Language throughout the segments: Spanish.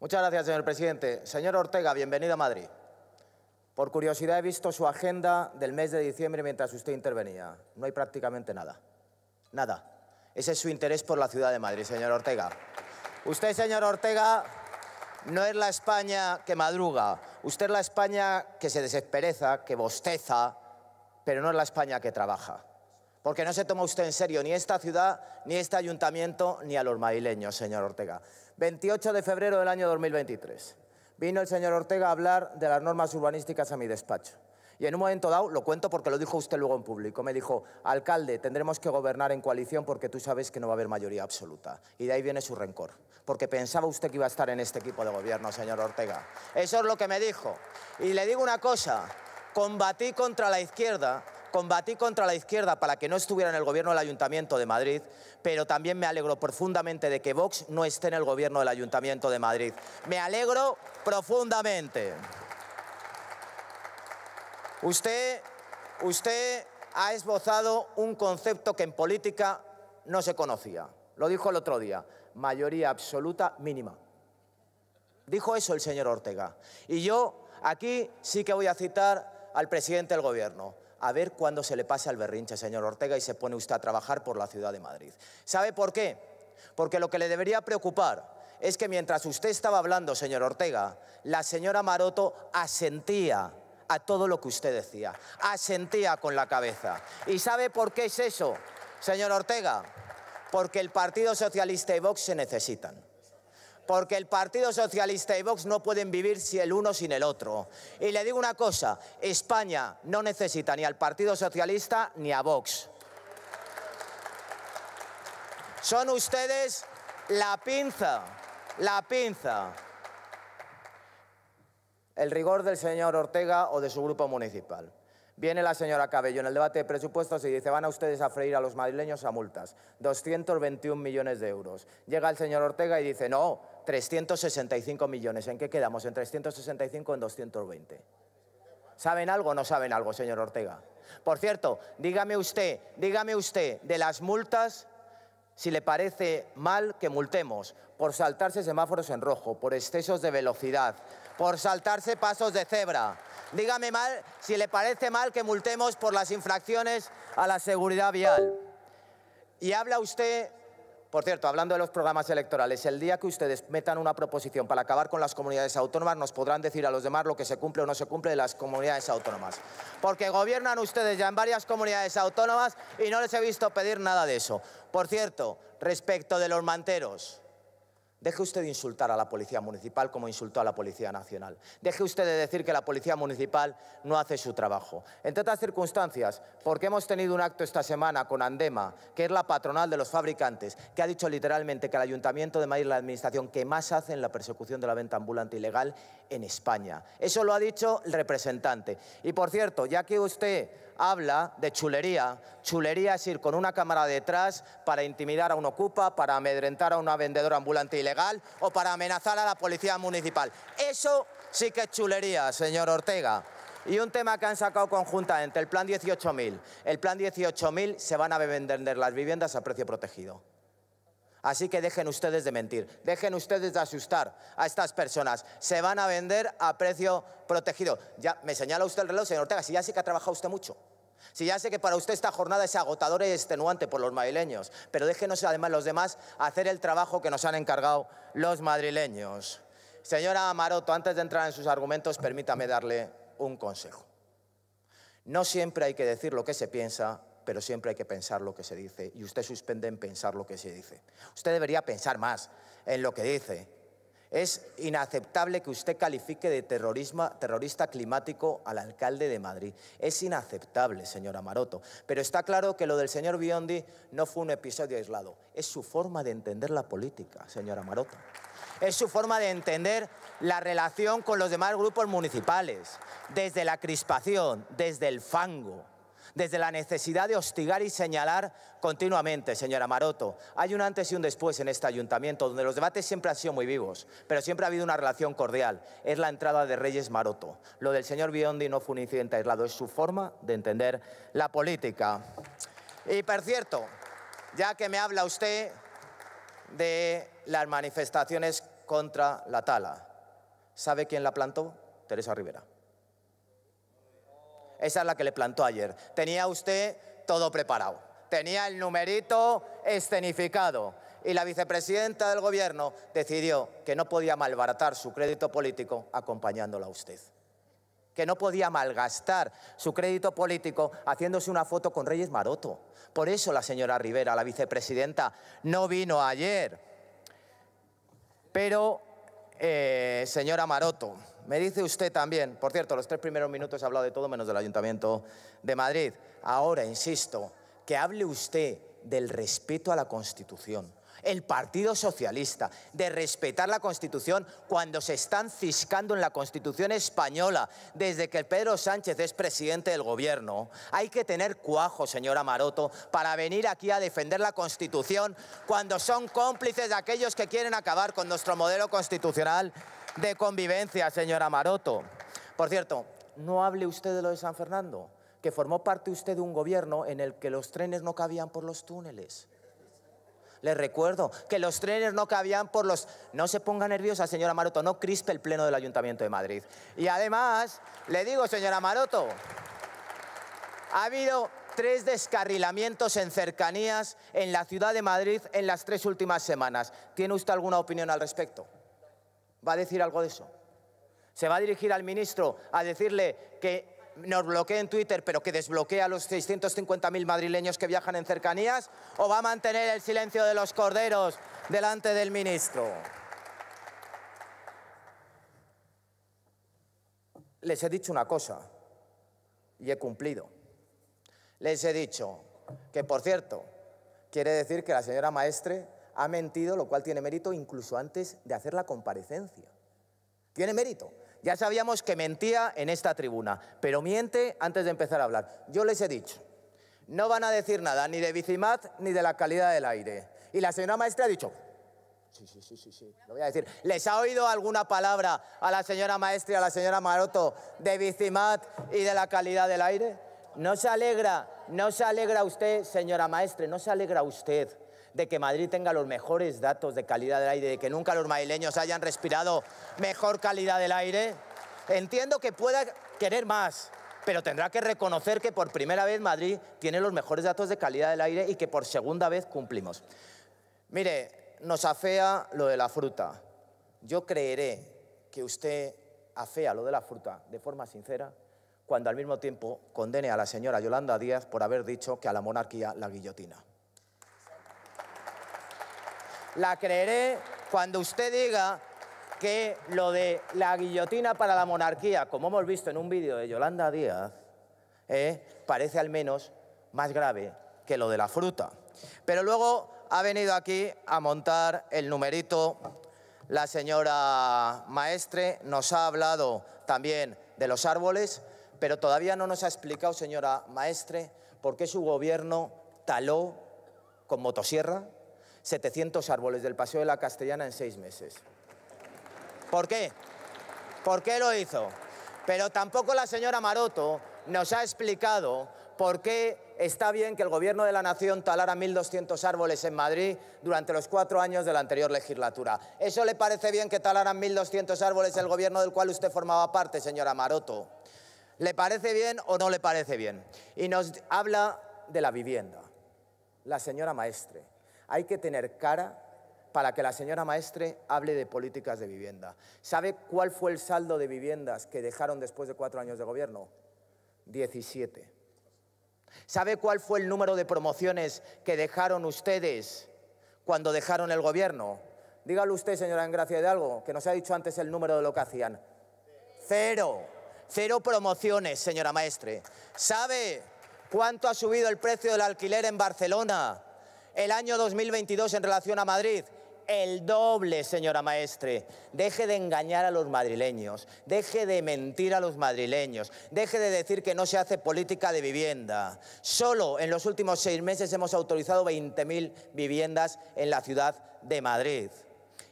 Muchas gracias, señor presidente. Señor Ortega, bienvenido a Madrid. Por curiosidad he visto su agenda del mes de diciembre mientras usted intervenía. No hay prácticamente nada. Nada. Ese es su interés por la ciudad de Madrid, señor Ortega. Usted, señor Ortega, no es la España que madruga. Usted es la España que se desespereza, que bosteza, pero no es la España que trabaja. Porque no se toma usted en serio ni esta ciudad, ni este ayuntamiento, ni a los madrileños, señor Ortega. 28 de febrero del año 2023. Vino el señor Ortega a hablar de las normas urbanísticas a mi despacho. Y en un momento dado, lo cuento porque lo dijo usted luego en público, me dijo, alcalde, tendremos que gobernar en coalición porque tú sabes que no va a haber mayoría absoluta. Y de ahí viene su rencor, porque pensaba usted que iba a estar en este equipo de gobierno, señor Ortega. Eso es lo que me dijo. Y le digo una cosa, combatí contra la izquierda combatí contra la izquierda para que no estuviera en el gobierno del Ayuntamiento de Madrid, pero también me alegro profundamente de que Vox no esté en el gobierno del Ayuntamiento de Madrid. Me alegro profundamente. Usted, usted ha esbozado un concepto que en política no se conocía. Lo dijo el otro día, mayoría absoluta mínima. Dijo eso el señor Ortega. Y yo aquí sí que voy a citar al presidente del Gobierno a ver cuándo se le pasa el berrinche, señor Ortega, y se pone usted a trabajar por la ciudad de Madrid. ¿Sabe por qué? Porque lo que le debería preocupar es que mientras usted estaba hablando, señor Ortega, la señora Maroto asentía a todo lo que usted decía, asentía con la cabeza. ¿Y sabe por qué es eso, señor Ortega? Porque el Partido Socialista y Vox se necesitan porque el Partido Socialista y Vox no pueden vivir si el uno sin el otro. Y le digo una cosa, España no necesita ni al Partido Socialista ni a Vox. Son ustedes la pinza, la pinza. El rigor del señor Ortega o de su grupo municipal. Viene la señora Cabello en el debate de presupuestos y dice, van a ustedes a freír a los madrileños a multas, 221 millones de euros. Llega el señor Ortega y dice, no, 365 millones. ¿En qué quedamos? ¿En 365 en 220? ¿Saben algo o no saben algo, señor Ortega? Por cierto, dígame usted, dígame usted de las multas si le parece mal que multemos por saltarse semáforos en rojo, por excesos de velocidad, por saltarse pasos de cebra. Dígame mal si le parece mal que multemos por las infracciones a la seguridad vial. Y habla usted por cierto, hablando de los programas electorales, el día que ustedes metan una proposición para acabar con las comunidades autónomas, nos podrán decir a los demás lo que se cumple o no se cumple de las comunidades autónomas. Porque gobiernan ustedes ya en varias comunidades autónomas y no les he visto pedir nada de eso. Por cierto, respecto de los manteros, Deje usted de insultar a la Policía Municipal como insultó a la Policía Nacional. Deje usted de decir que la Policía Municipal no hace su trabajo. En tantas circunstancias, porque hemos tenido un acto esta semana con Andema, que es la patronal de los fabricantes, que ha dicho literalmente que el Ayuntamiento de Madrid es la administración que más hace en la persecución de la venta ambulante ilegal en España. Eso lo ha dicho el representante. Y por cierto, ya que usted habla de chulería. Chulería es ir con una cámara detrás para intimidar a un ocupa, para amedrentar a una vendedora ambulante ilegal o para amenazar a la policía municipal. Eso sí que es chulería, señor Ortega. Y un tema que han sacado conjuntamente, el plan 18.000. El plan 18.000 se van a vender las viviendas a precio protegido. Así que dejen ustedes de mentir, dejen ustedes de asustar a estas personas. Se van a vender a precio protegido. Ya me señala usted el reloj, señor Ortega, si ya sé que ha trabajado usted mucho. Si ya sé que para usted esta jornada es agotadora y extenuante por los madrileños, pero déjenos además los demás hacer el trabajo que nos han encargado los madrileños. Señora Maroto, antes de entrar en sus argumentos, permítame darle un consejo. No siempre hay que decir lo que se piensa pero siempre hay que pensar lo que se dice. Y usted suspende en pensar lo que se dice. Usted debería pensar más en lo que dice. Es inaceptable que usted califique de terrorismo, terrorista climático al alcalde de Madrid. Es inaceptable, señora Maroto. Pero está claro que lo del señor Biondi no fue un episodio aislado. Es su forma de entender la política, señora Maroto. es su forma de entender la relación con los demás grupos municipales, desde la crispación, desde el fango, desde la necesidad de hostigar y señalar continuamente, señora Maroto. Hay un antes y un después en este ayuntamiento, donde los debates siempre han sido muy vivos, pero siempre ha habido una relación cordial. Es la entrada de Reyes Maroto. Lo del señor Biondi no fue un incidente aislado, es su forma de entender la política. Y, por cierto, ya que me habla usted de las manifestaciones contra la tala, ¿sabe quién la plantó? Teresa Rivera. Esa es la que le plantó ayer. Tenía usted todo preparado. Tenía el numerito escenificado. Y la vicepresidenta del gobierno decidió que no podía malbaratar su crédito político acompañándola a usted. Que no podía malgastar su crédito político haciéndose una foto con Reyes Maroto. Por eso la señora Rivera, la vicepresidenta, no vino ayer. Pero, eh, señora Maroto, me dice usted también, por cierto, los tres primeros minutos he hablado de todo menos del Ayuntamiento de Madrid. Ahora, insisto, que hable usted del respeto a la Constitución. El Partido Socialista, de respetar la Constitución cuando se están ciscando en la Constitución española desde que Pedro Sánchez es presidente del gobierno. Hay que tener cuajo, señora Maroto, para venir aquí a defender la Constitución cuando son cómplices de aquellos que quieren acabar con nuestro modelo constitucional de convivencia, señora Maroto. Por cierto, no hable usted de lo de San Fernando, que formó parte usted de un gobierno en el que los trenes no cabían por los túneles. Le recuerdo que los trenes no cabían por los... No se ponga nerviosa, señora Maroto, no crispe el pleno del Ayuntamiento de Madrid. Y además, le digo, señora Maroto, ha habido tres descarrilamientos en cercanías en la ciudad de Madrid en las tres últimas semanas. ¿Tiene usted alguna opinión al respecto? va a decir algo de eso. Se va a dirigir al ministro a decirle que nos bloquee en Twitter, pero que desbloquee a los 650.000 madrileños que viajan en cercanías, o va a mantener el silencio de los corderos delante del ministro. Les he dicho una cosa y he cumplido. Les he dicho que, por cierto, quiere decir que la señora maestre ha mentido, lo cual tiene mérito incluso antes de hacer la comparecencia. Tiene mérito. Ya sabíamos que mentía en esta tribuna, pero miente antes de empezar a hablar. Yo les he dicho, no van a decir nada ni de Bicimat ni de la calidad del aire. Y la señora maestra ha dicho, sí, sí, sí, sí, sí, lo voy a decir. ¿Les ha oído alguna palabra a la señora maestra y a la señora Maroto de Bicimat y de la calidad del aire? No se alegra, no se alegra usted, señora maestra, no se alegra usted de que Madrid tenga los mejores datos de calidad del aire, de que nunca los madrileños hayan respirado mejor calidad del aire. Entiendo que pueda querer más, pero tendrá que reconocer que por primera vez Madrid tiene los mejores datos de calidad del aire y que por segunda vez cumplimos. Mire, nos afea lo de la fruta. Yo creeré que usted afea lo de la fruta de forma sincera cuando al mismo tiempo condene a la señora Yolanda Díaz por haber dicho que a la monarquía la guillotina la creeré cuando usted diga que lo de la guillotina para la monarquía, como hemos visto en un vídeo de Yolanda Díaz, eh, parece al menos más grave que lo de la fruta. Pero luego ha venido aquí a montar el numerito la señora maestre, nos ha hablado también de los árboles, pero todavía no nos ha explicado, señora maestre, por qué su gobierno taló con motosierra 700 árboles del Paseo de la Castellana en seis meses. ¿Por qué? ¿Por qué lo hizo? Pero tampoco la señora Maroto nos ha explicado por qué está bien que el Gobierno de la Nación talara 1.200 árboles en Madrid durante los cuatro años de la anterior legislatura. ¿Eso le parece bien que talaran 1.200 árboles el Gobierno del cual usted formaba parte, señora Maroto? ¿Le parece bien o no le parece bien? Y nos habla de la vivienda, la señora maestre. Hay que tener cara para que la señora maestre hable de políticas de vivienda. ¿Sabe cuál fue el saldo de viviendas que dejaron después de cuatro años de gobierno? 17. ¿Sabe cuál fue el número de promociones que dejaron ustedes cuando dejaron el gobierno? Dígalo usted, señora Engracia Hidalgo, que nos ha dicho antes el número de lo que hacían. Cero. Cero promociones, señora maestre. ¿Sabe cuánto ha subido el precio del alquiler en Barcelona? el año 2022 en relación a Madrid? El doble, señora maestre. Deje de engañar a los madrileños, deje de mentir a los madrileños, deje de decir que no se hace política de vivienda. Solo en los últimos seis meses hemos autorizado 20.000 viviendas en la ciudad de Madrid.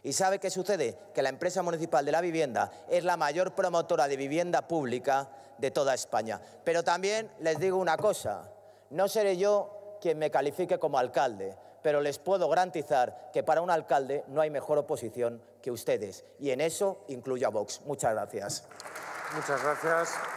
¿Y sabe qué sucede? Que la empresa municipal de la vivienda es la mayor promotora de vivienda pública de toda España. Pero también les digo una cosa, no seré yo quien me califique como alcalde, pero les puedo garantizar que para un alcalde no hay mejor oposición que ustedes. Y en eso incluyo a Vox. Muchas gracias. Muchas gracias.